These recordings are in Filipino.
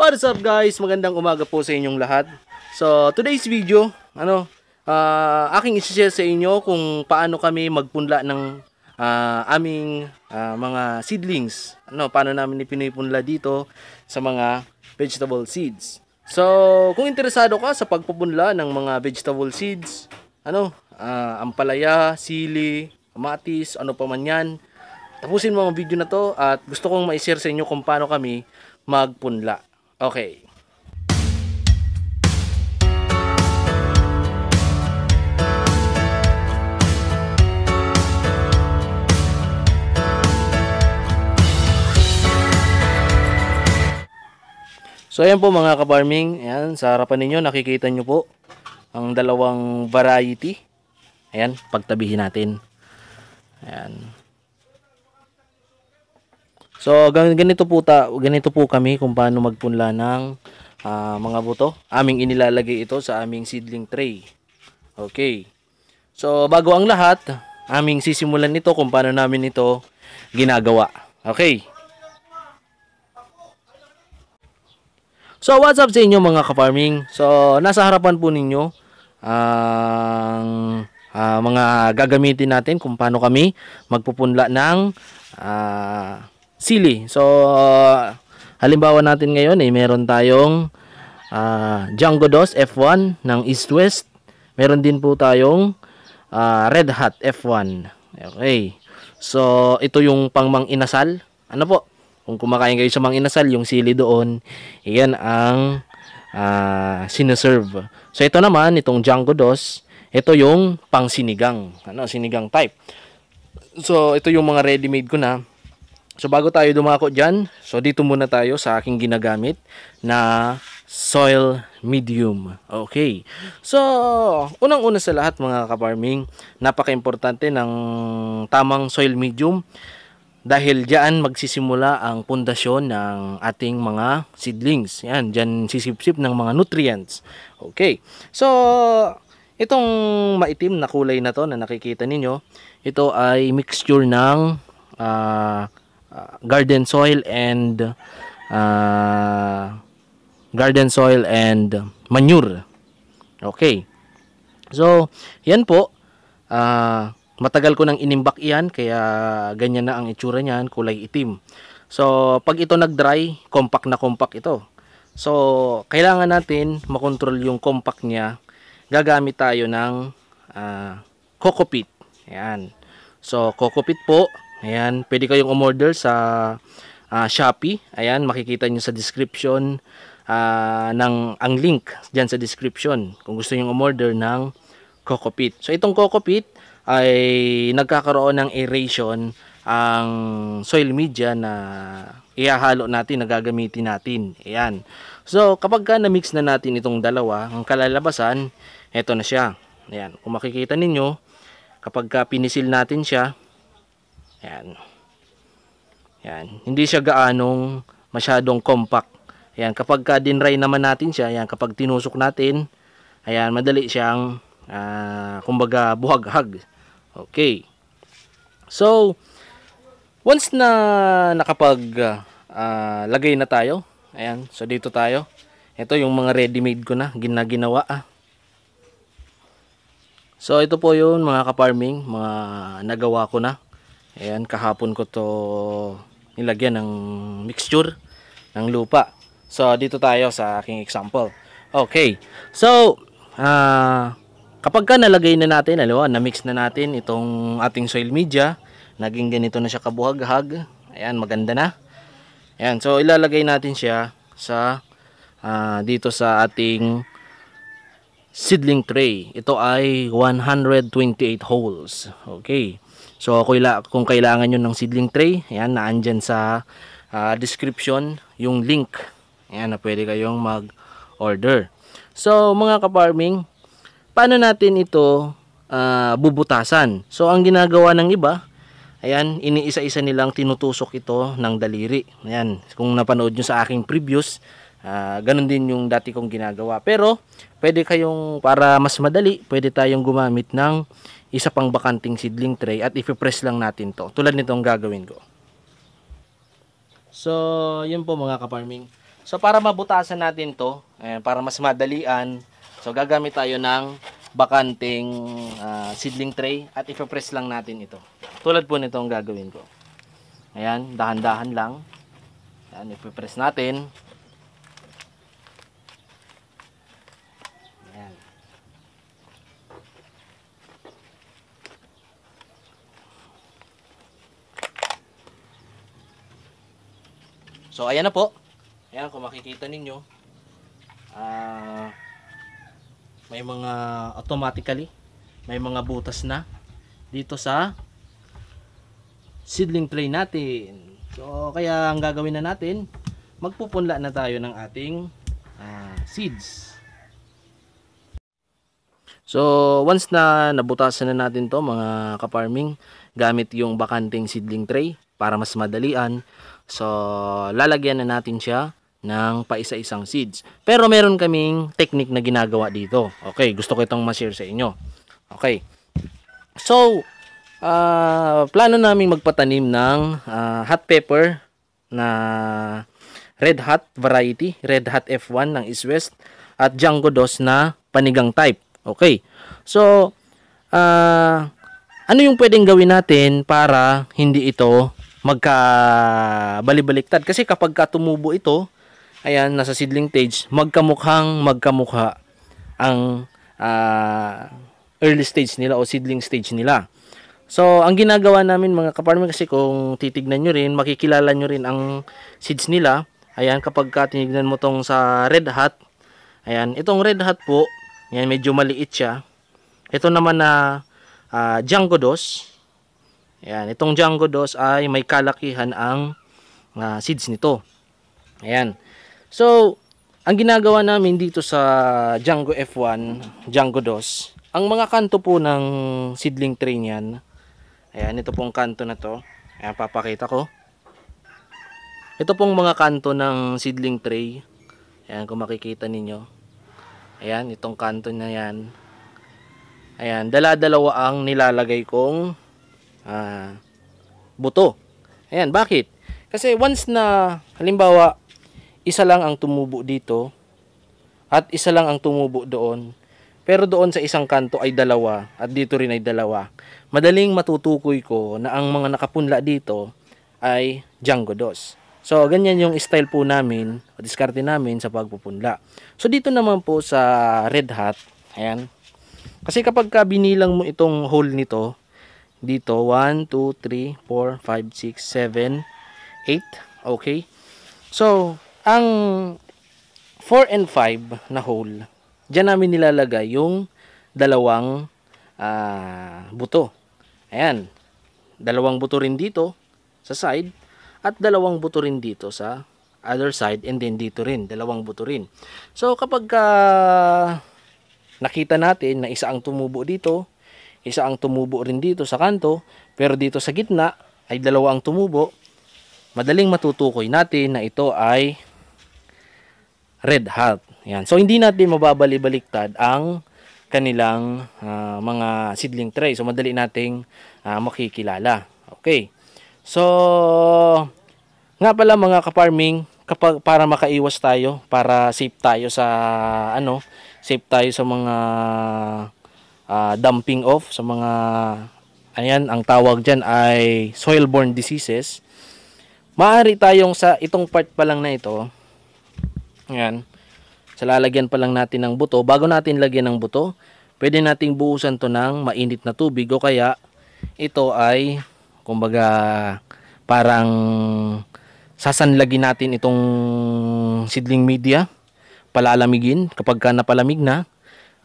What is up guys? Magandang umaga po sa inyong lahat. So, today's video, ano, uh, aking isi-share sa inyo kung paano kami magpunla ng uh, aming uh, mga seedlings. Ano, paano namin ipinipunla dito sa mga vegetable seeds. So, kung interesado ka sa pagpupunla ng mga vegetable seeds, ano, uh, ampalaya, sili, kamatis, ano pa man yan, tapusin mo ang video na to at gusto kong ma-share sa inyo kung paano kami magpunla. Okay. So ayan po mga ka-farming, ayan, sa harapan ninyo nakikita nyo po ang dalawang variety. Ayan, pagtabihin natin. Ayan. So ganito po ta, ganito po kami kung paano magpunla ng uh, mga buto. Aming inilalagay ito sa aming seedling tray. Okay. So bago ang lahat, aming sisimulan ito kung paano namin ito ginagawa. Okay. So what's up sa inyo mga ka-farming? So nasa harapan po ninyo ang uh, uh, mga gagamitin natin kung paano kami magpupunla ng uh, sili. So, uh, halimbawa natin ngayon, eh, meron tayong uh, Django DOS F1 ng East West. Meron din po tayong uh, Red Hat F1. Okay. So, ito yung pangmang inasal. Ano po? Kung kumakain kayo sa mang inasal, yung sili doon, iyan ang uh, sineserve. So, ito naman, itong Django DOS, ito yung pang sinigang. Ano, sinigang type. So, ito yung mga ready-made ko na. So bago tayo dumako dyan, so dito muna tayo sa aking ginagamit na soil medium. Okay. So, unang-una sa lahat mga kaparming, napaka-importante ng tamang soil medium dahil diyan magsisimula ang pundasyon ng ating mga seedlings. Yan, diyan sisipsip ng mga nutrients. Okay. So, itong maitim na kulay na to na nakikita ninyo, ito ay mixture ng uh, garden soil and uh, garden soil and manure. Okay. So, yan po. Uh, matagal ko nang inimbak yan, kaya ganyan na ang itsura niyan, kulay itim. So, pag ito nag-dry, compact na compact ito. So, kailangan natin makontrol yung compact niya. Gagamit tayo ng uh, ah, coco Yan. So, coco po, Ayan, pwede kayong umorder sa uh, Shopee. Ayan, makikita nyo sa description uh, ng ang link diyan sa description kung gusto niyo umorder ng Cocopit. So itong Cocopit ay nagkakaroon ng aeration ang soil media na ihahalo natin, nagagamitin natin. Ayan. So kapag ka na-mix na natin itong dalawa, ang kalalabasan, eto na siya. Ayan. Kung makikita ninyo, kapag ka pinisil natin siya, Ayan. Ayan. Hindi siya gaanong masyadong compact. Ayan. Kapag ka dinry naman natin siya, ayan. Kapag tinusok natin, ayan. Madali siyang, uh, kumbaga, buhag-hag. Okay. So, once na nakapag uh, lagay na tayo, ayan. So, dito tayo. Ito yung mga ready-made ko na, ginaginawa ah. So ito po yun mga ka-farming, mga nagawa ko na. Ayan, kahapon ko to nilagyan ng mixture ng lupa. So, dito tayo sa aking example. Okay. So, uh, kapag ka nalagay na natin, alawa, na-mix na natin itong ating soil media, naging ganito na siya kabuhag-hag. Ayan, maganda na. Ayan, so ilalagay natin siya sa uh, dito sa ating seedling tray. Ito ay 128 holes. Okay. So okay la kung kailangan nyo ng seedling tray, ayan, na andyan sa uh, description yung link. Ayan, na pwede kayong mag-order. So mga ka-farming, paano natin ito uh, bubutasan? So ang ginagawa ng iba, ayan, iniisa-isa nilang tinutusok ito ng daliri. Ayan, kung napanood nyo sa aking previous Uh, ganun din yung dati kong ginagawa. Pero, pwede kayong, para mas madali, pwede tayong gumamit ng isa pang bakanting seedling tray at ipipress lang natin to. Tulad nitong gagawin ko. So, yun po mga kaparming. So, para mabutasan natin to, eh, para mas madalian, so gagamit tayo ng bakanting uh, seedling tray at ipipress lang natin ito. Tulad po nitong gagawin ko. Ayan, dahan-dahan lang. Ayan, ipipress natin. So, ayan na po. Ayan, kung makikita ninyo, uh, may mga automatically, may mga butas na dito sa seedling tray natin. So, kaya ang gagawin na natin, magpupunla na tayo ng ating uh, seeds. So, once na nabutasan na natin to mga kaparming, gamit yung bakanting seedling tray para mas madalian. So, lalagyan na natin siya ng paisa-isang seeds. Pero meron kaming technique na ginagawa dito. Okay, gusto ko itong ma-share sa inyo. Okay. So, uh, plano namin magpatanim ng uh, hot pepper na red hot variety, red hot F1 ng East West at Django Dos na panigang type. Okay. So, uh, ano yung pwedeng gawin natin para hindi ito magka balibaliktad kasi kapag ka tumubo ito ayan nasa seedling stage magkamukhang magkamukha ang uh, early stage nila o seedling stage nila so ang ginagawa namin mga kaparmer kasi kung titignan nyo rin makikilala nyo rin ang seeds nila ayan kapag ka tinignan mo tong sa red hat ayan itong red hat po ayan medyo maliit siya ito naman na uh, Django Dos Ayan, itong Django DOS ay may kalakihan ang uh, seeds nito. Ayan. So, ang ginagawa namin dito sa Django F1, Django DOS, ang mga kanto po ng seedling tray niyan, ayan, ito pong kanto na to. Ayan, papakita ko. Ito pong mga kanto ng seedling tray. Ayan, kung makikita ninyo. Ayan, itong kanto na yan. Ayan, dala-dalawa ang nilalagay kong uh, buto. Ayan, bakit? Kasi once na, halimbawa, isa lang ang tumubo dito at isa lang ang tumubo doon, pero doon sa isang kanto ay dalawa at dito rin ay dalawa. Madaling matutukoy ko na ang mga nakapunla dito ay Django Dos. So, ganyan yung style po namin, o diskarte namin sa pagpupunla. So, dito naman po sa Red Hat, ayan. Kasi kapag binilang mo itong hole nito, dito 1 2 3 4 5 6 7 8 okay so ang 4 and 5 na hole diyan namin nilalagay yung dalawang uh, buto ayan dalawang buto rin dito sa side at dalawang buto rin dito sa other side and then dito rin dalawang buto rin so kapag uh, nakita natin na isa ang tumubo dito isa ang tumubo rin dito sa kanto, pero dito sa gitna ay dalawa ang tumubo, madaling matutukoy natin na ito ay red hat Yan. So hindi natin mababali-baliktad ang kanilang uh, mga seedling tray. So madali nating uh, makikilala. Okay. So nga pala mga kaparming kapag para makaiwas tayo, para safe tayo sa ano, safe tayo sa mga uh, dumping off sa mga ayan ang tawag diyan ay soil-borne diseases. Maari tayong sa itong part pa lang na ito. Ayan. Sa lalagyan pa lang natin ng buto, bago natin lagyan ng buto, pwede nating buusan to ng mainit na tubig o kaya ito ay kumbaga parang sasanlagin natin itong seedling media palalamigin kapag ka napalamig na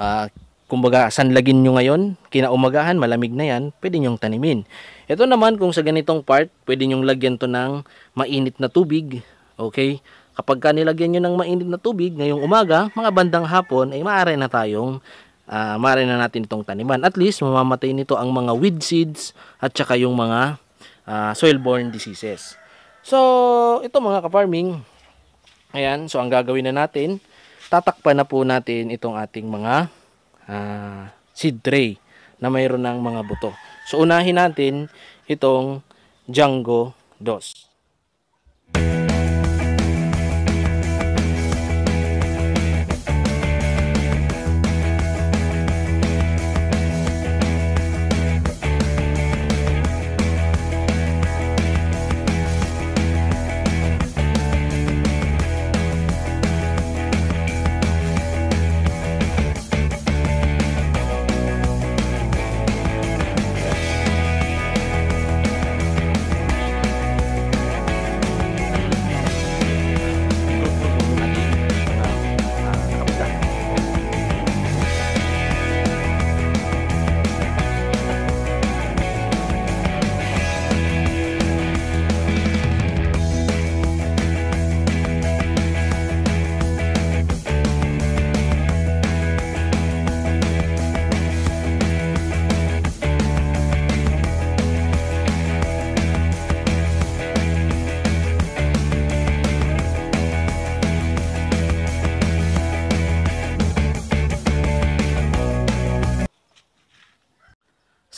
uh, kumbaga lagin nyo ngayon, kinaumagahan, malamig na yan, pwede nyong tanimin. Ito naman kung sa ganitong part, pwede nyong lagyan to ng mainit na tubig. Okay? Kapag ka nilagyan nyo ng mainit na tubig ngayong umaga, mga bandang hapon ay maaari na tayong uh, maaari na natin itong taniman. At least mamamatay nito ang mga weed seeds at saka yung mga uh, soil-borne diseases. So, ito mga ka-farming, ayan, so ang gagawin na natin, tatakpan na po natin itong ating mga uh, ah, seed tray na mayroon ng mga buto. So unahin natin itong Django DOS. Music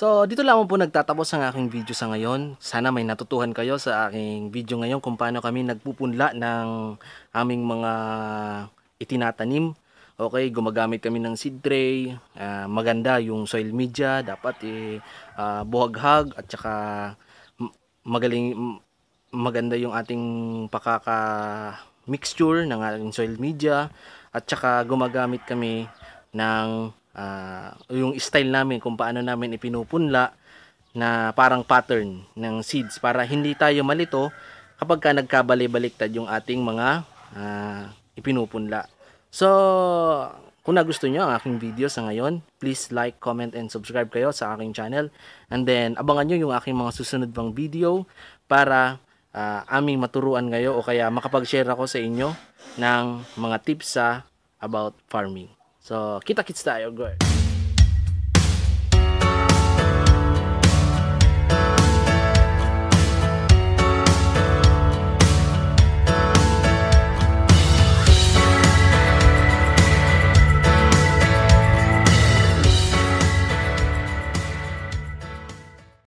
So, dito lamang po nagtatapos ang aking video sa ngayon. Sana may natutuhan kayo sa aking video ngayon kung paano kami nagpupunla ng aming mga itinatanim. Okay, gumagamit kami ng seed tray. Uh, maganda yung soil media. Dapat eh, uh, buhaghag at saka magaling, maganda yung ating pakaka mixture ng ating soil media. At saka gumagamit kami ng uh, yung style namin kung paano namin ipinupunla na parang pattern ng seeds para hindi tayo malito kapag ka nagkabali-baliktad yung ating mga uh, ipinupunla. So, kung nagusto nyo ang aking video sa ngayon, please like, comment, and subscribe kayo sa aking channel. And then, abangan nyo yung aking mga susunod pang video para uh, aming maturuan ngayon o kaya makapag-share ako sa inyo ng mga tips sa about farming. So, kita-kits tayo, girl.